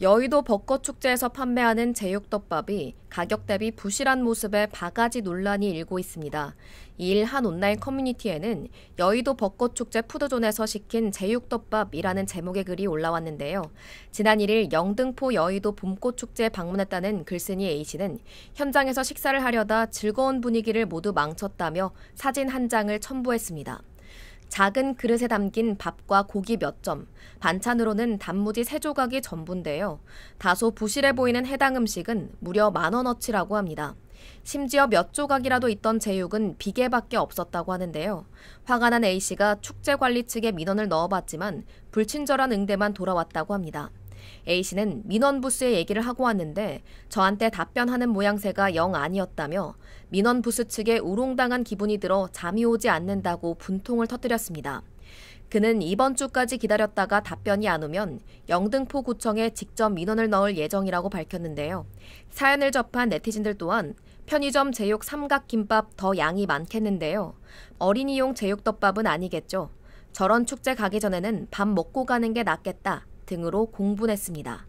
여의도 벚꽃축제에서 판매하는 제육덮밥이 가격 대비 부실한 모습에 바가지 논란이 일고 있습니다. 이 일 한 온라인 커뮤니티에는 여의도 벚꽃축제 푸드존에서 시킨 제육덮밥이라는 제목의 글이 올라왔는데요. 지난 1일 영등포 여의도 봄꽃축제에 방문했다는 글쓴이 A씨는 현장에서 식사를 하려다 즐거운 분위기를 모두 망쳤다며 사진 한 장을 첨부했습니다. 작은 그릇에 담긴 밥과 고기 몇 점, 반찬으로는 단무지 세 조각이 전부인데요. 다소 부실해 보이는 해당 음식은 무려 만 원어치라고 합니다. 심지어 몇 조각이라도 있던 제육은 비계밖에 없었다고 하는데요. 화가 난 A씨가 축제관리 측에 민원을 넣어봤지만 불친절한 응대만 돌아왔다고 합니다. A씨는 민원부스에 얘기를 하고 왔는데 저한테 답변하는 모양새가 영 아니었다며 민원부스 측에 우롱당한 기분이 들어 잠이 오지 않는다고 분통을 터뜨렸습니다. 그는 이번 주까지 기다렸다가 답변이 안 오면 영등포구청에 직접 민원을 넣을 예정이라고 밝혔는데요. 사연을 접한 네티즌들 또한 편의점 제육 삼각김밥 더 양이 많겠는데요. 어린이용 제육덮밥은 아니겠죠. 저런 축제 가기 전에는 밥 먹고 가는 게 낫겠다. 등으로 공분했습니다.